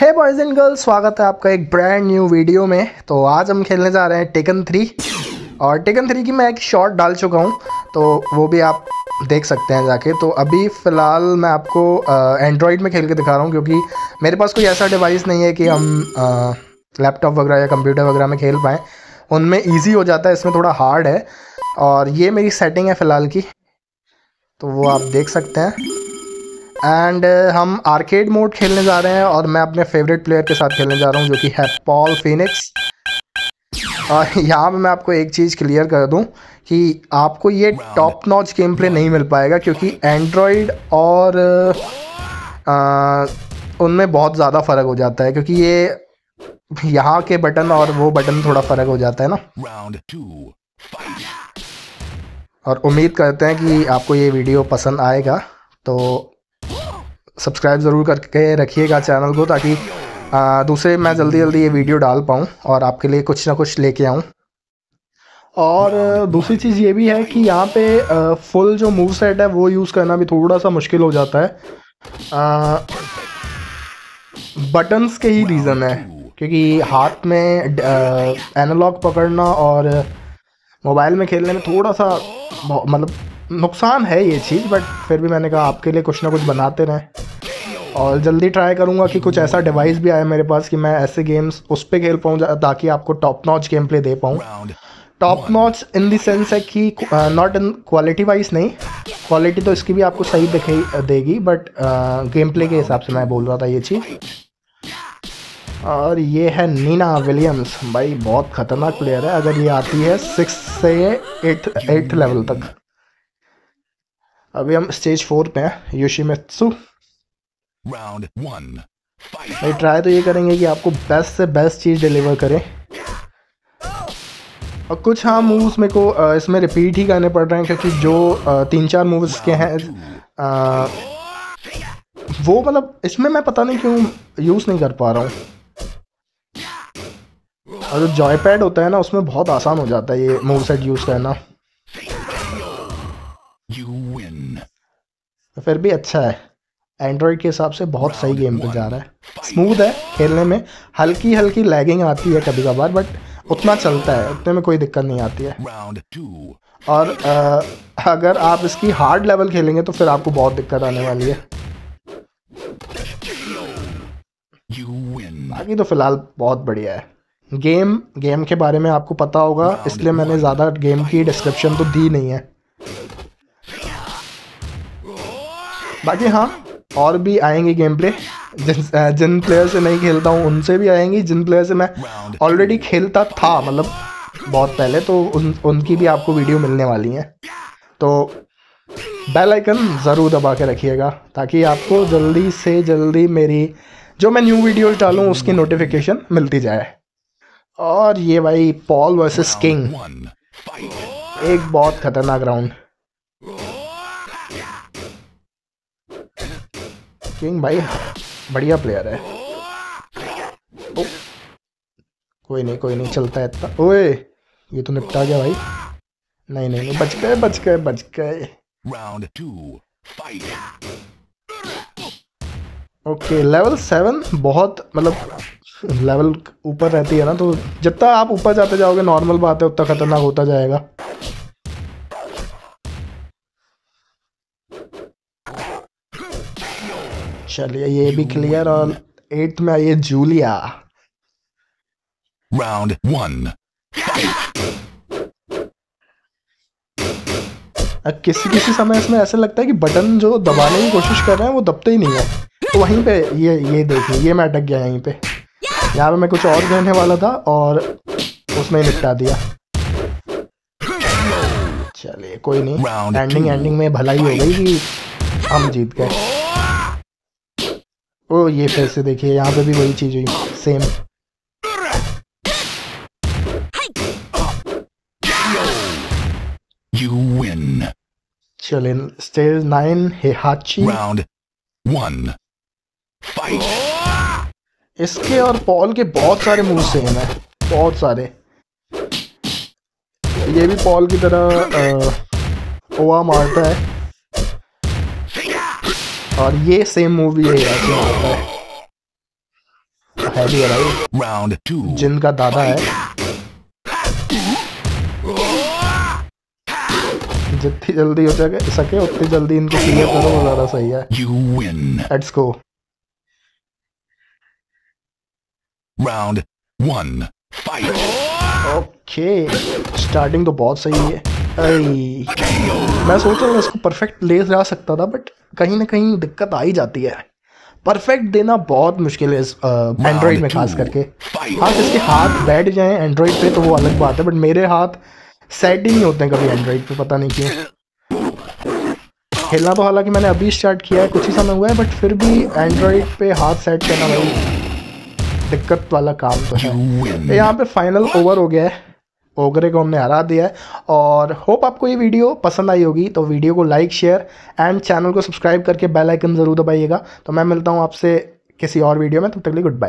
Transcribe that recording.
है boys and girls स्वागत है आपका एक ब्रांड न्यू वीडियो में तो आज हम खेलने जा रहे हैं टेकन थ्री और टेकन थ्री की मैं एक शॉट डाल चुका हूँ तो वो भी आप देख सकते हैं जाके तो अभी फ़िलहाल मैं आपको एंड्रॉयड में खेल के दिखा रहा हूँ क्योंकि मेरे पास कोई ऐसा डिवाइस नहीं है कि हम लैपटॉप वगैरह या कंप्यूटर वगैरह में खेल पाएँ उनमें ईजी हो जाता है इसमें थोड़ा हार्ड है और ये मेरी सेटिंग है फ़िलहाल की तो वो आप देख सकते हैं एंड uh, हम आर्केड मोड खेलने जा रहे हैं और मैं अपने फेवरेट प्लेयर के साथ खेलने जा रहा हूँ जो कि है पॉल फिनिक्स और यहाँ पर मैं आपको एक चीज़ क्लियर कर दूँ कि आपको ये टॉप नॉच गेम प्ले नहीं मिल पाएगा क्योंकि एंड्रॉयड और uh, uh, उनमें बहुत ज़्यादा फ़र्क हो जाता है क्योंकि ये यहाँ के बटन और वो बटन थोड़ा फ़र्क हो जाता है ना और उम्मीद करते हैं कि आपको ये वीडियो पसंद आएगा तो सब्सक्राइब ज़रूर करके रखिएगा चैनल को ताकि दूसरे मैं जल्दी जल्दी ये वीडियो डाल पाऊँ और आपके लिए कुछ ना कुछ लेके आऊँ और दूसरी चीज़ ये भी है कि यहाँ पे फुल जो मूव सेट है वो यूज़ करना भी थोड़ा सा मुश्किल हो जाता है बटन्स के ही रीज़न है क्योंकि हाथ में एनालॉग पकड़ना और मोबाइल में खेलने में थोड़ा सा मतलब नुकसान है ये चीज़ बट फिर भी मैंने कहा आपके लिए कुछ ना कुछ बनाते रहें और जल्दी ट्राई करूँगा कि कुछ ऐसा डिवाइस भी आए मेरे पास कि मैं ऐसे गेम्स उस पर खेल पाऊँ ताकि आपको टॉप नॉच गेम प्ले दे पाऊँ टॉप नॉच इन देंस है कि नॉट इन क्वालिटी वाइज नहीं क्वालिटी तो इसकी भी आपको सही दिखाई uh, देगी बट गेम प्ले के हिसाब से मैं बोल रहा था ये चीज़ और ये है नीना विलियम्स भाई बहुत ख़तरनाक प्लेयर है अगर ये आती है सिक्स से एट एट लेवल तक अभी हम स्टेज फोर पे हैं मित्सू राउंड वन भाई ट्राई तो ये करेंगे कि आपको बेस्ट से बेस्ट चीज़ डिलीवर करें और कुछ हाँ मूव्स मेरे को इसमें रिपीट ही करने पड़ रहे हैं क्योंकि जो तीन चार मूव्स के हैं वो मतलब इसमें मैं पता नहीं क्यों यूज़ नहीं कर पा रहा हूँ और जो जॉय पैड होता है ना उसमें बहुत आसान हो जाता है ये मूव सेट यूज़ करना तो फिर भी अच्छा है एंड्रॉयड के हिसाब से बहुत सही गेम पे जा रहा है स्मूथ है खेलने में हल्की हल्की लैगिंग आती है कभी कभार बट उतना चलता है उतने में कोई दिक्कत नहीं आती है और आ, अगर आप इसकी हार्ड लेवल खेलेंगे तो फिर आपको बहुत दिक्कत आने वाली है बाकी तो फिलहाल बहुत बढ़िया है गेम गेम के बारे में आपको पता होगा इसलिए मैंने ज़्यादा गेम की डिस्क्रिप्शन तो दी नहीं है बाकी हाँ और भी आएंगी गेम प्ले जिन जिन प्लेयर से नहीं खेलता हूँ उनसे भी आएंगी जिन प्लेयर से मैं ऑलरेडी खेलता था मतलब बहुत पहले तो उन उनकी भी आपको वीडियो मिलने वाली हैं तो बेल आइकन ज़रूर दबा के रखिएगा ताकि आपको जल्दी से जल्दी मेरी जो मैं न्यू वीडियोज डालूँ उसकी नोटिफिकेशन मिलती जाए और ये भाई पॉल वर्सेस किंग एक बहुत खतरनाक राउंड किंग भाई बढ़िया प्लेयर है ओ, कोई नहीं कोई नहीं चलता है इतना ओए ये तो निपटा गया भाई नहीं नहीं, बच गए बच गए बच गए round two okay level seven बहुत मतलब लेवल ऊपर रहती है ना तो जितना आप ऊपर जाते जाओगे नॉर्मल बात है उतना खतरनाक होता जाएगा चलिए ये भी क्लियर और एट्थ में आइए जूलिया राउंड वन किसी किसी समय इसमें ऐसा लगता है कि बटन जो दबाने की कोशिश कर रहे हैं वो दबते ही नहीं है तो वहीं पे ये ये देखिए ये मैं अटक गया यहीं पे यहाँ पे मैं कुछ और कहने वाला था और उसने निपटा दिया चलिए कोई नहीं एंडिंग एंडिंग में भलाई हो गई कि हम जीत गए ओ ये से देखिए यहाँ पे भी वही चीज हुई सेम You चले stage nine Hachi round one fight इसके और पॉल के बहुत सारे मूव सेम है बहुत सारे ये भी पॉल की तरह ओवा मारता है और ये सेम मूवी है यार जो होता है है भाई राउंड टू जिनका दादा है जितनी जल्दी हो जाए सके उतनी जल्दी इनको क्लियर करो वो ज़्यादा सही है you win let's go round one fight okay starting तो बहुत सही है मैं सोच रहा हूँ इसको परफेक्ट ले जा सकता था बट कहीं ना कहीं दिक्कत आ ही जाती है परफेक्ट देना बहुत मुश्किल है इस एंड्रॉयड में खास करके हाँ इसके हाथ बैठ जाए एंड्रॉयड पे तो वो अलग बात है बट मेरे हाथ सेट ही नहीं होते हैं कभी एंड्रॉयड पे पता नहीं क्यों खेलना तो हालांकि मैंने अभी स्टार्ट किया है कुछ ही समय हुआ है बट फिर भी एंड्रॉयड पे हाथ सेट करना भाई दिक्कत वाला काम तो है यहाँ पे फाइनल ओवर हो गया है ओगरे को हमने हरा दिया है और होप आपको ये वीडियो पसंद आई होगी तो वीडियो को लाइक शेयर एंड चैनल को सब्सक्राइब करके बेल आइकन ज़रूर दबाइएगा तो मैं मिलता हूँ आपसे किसी और वीडियो में तब तो तक लिए गुड बाय